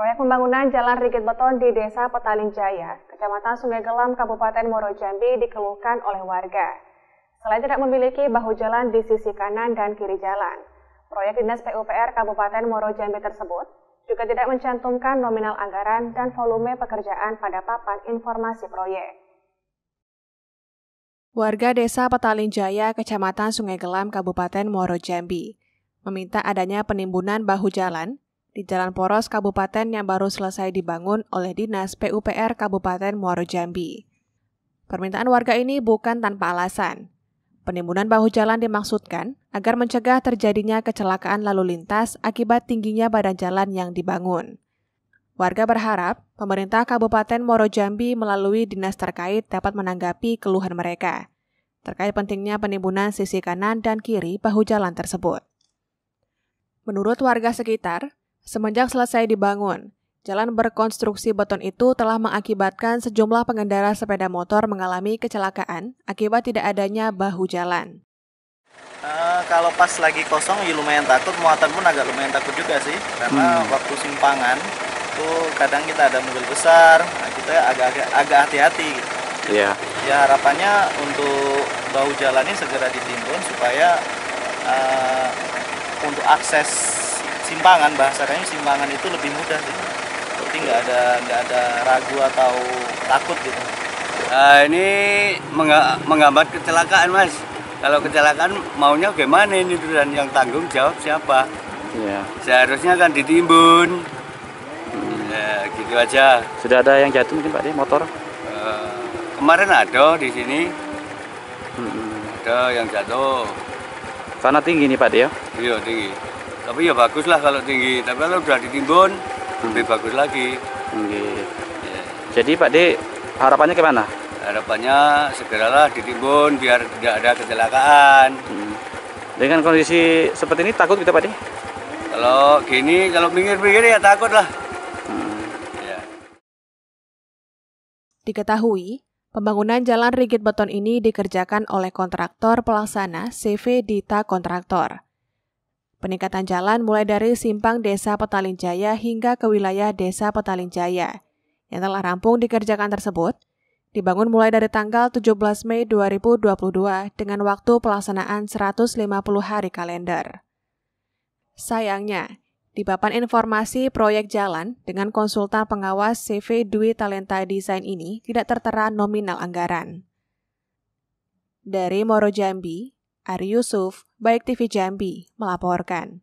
Proyek pembangunan Jalan Rigit Beton di Desa Petaling Jaya, Kecamatan Sungai Gelam, Kabupaten Moro Jambi, dikeluhkan oleh warga. Selain tidak memiliki bahu jalan di sisi kanan dan kiri jalan, proyek Dinas PUPR Kabupaten Moro Jambi tersebut juga tidak mencantumkan nominal anggaran dan volume pekerjaan pada papan informasi proyek. Warga Desa Petaling Jaya, Kecamatan Sungai Gelam, Kabupaten Moro Jambi, meminta adanya penimbunan bahu jalan di Jalan Poros Kabupaten yang baru selesai dibangun oleh Dinas PUPR Kabupaten Muaro Jambi. Permintaan warga ini bukan tanpa alasan. Penimbunan bahu jalan dimaksudkan agar mencegah terjadinya kecelakaan lalu lintas akibat tingginya badan jalan yang dibangun. Warga berharap pemerintah Kabupaten Moro Jambi melalui dinas terkait dapat menanggapi keluhan mereka terkait pentingnya penimbunan sisi kanan dan kiri bahu jalan tersebut. Menurut warga sekitar, Semenjak selesai dibangun, jalan berkonstruksi beton itu telah mengakibatkan sejumlah pengendara sepeda motor mengalami kecelakaan akibat tidak adanya bahu jalan. Uh, kalau pas lagi kosong ya lumayan takut, muatan pun agak lumayan takut juga sih, karena hmm. waktu simpangan itu kadang kita ada mobil besar, nah kita agak-agak agak hati-hati. Iya. Yeah. Ya harapannya untuk bahu jalannya segera ditimbun supaya uh, untuk akses simpangan bahasanya simpangan itu lebih mudah gitu seperti nggak ada nggak ada ragu atau takut gitu nah, ini mengga menghambat kecelakaan mas kalau kecelakaan maunya gimana ini dan yang tanggung jawab siapa ya. seharusnya kan ditimbun hmm, ya, gitu aja sudah ada yang jatuh mungkin pak di motor eh, kemarin ada di sini hmm. ada yang jatuh Karena tinggi nih pak dia ya iya tinggi tapi ya bagus lah kalau tinggi tapi kalau udah ditimbun hmm. lebih bagus lagi hmm. ya. jadi Pak D harapannya kemana harapannya segeralah ditimbun biar tidak ada kecelakaan hmm. dengan kondisi seperti ini takut kita Pak D kalau gini kalau pinggir-pinggir ya takut lah hmm. ya. diketahui Pembangunan jalan rigid beton ini dikerjakan oleh kontraktor pelaksana CV Dita Kontraktor. Peningkatan jalan mulai dari simpang Desa Petaling Jaya hingga ke wilayah Desa Petaling Jaya. Yang telah rampung dikerjakan tersebut, dibangun mulai dari tanggal 17 Mei 2022 dengan waktu pelaksanaan 150 hari kalender. Sayangnya, di papan informasi proyek jalan dengan konsultan pengawas CV Dwi Talenta Design ini tidak tertera nominal anggaran. Dari Moro Jambi, Ari Yusuf, Baik TV Jambi melaporkan.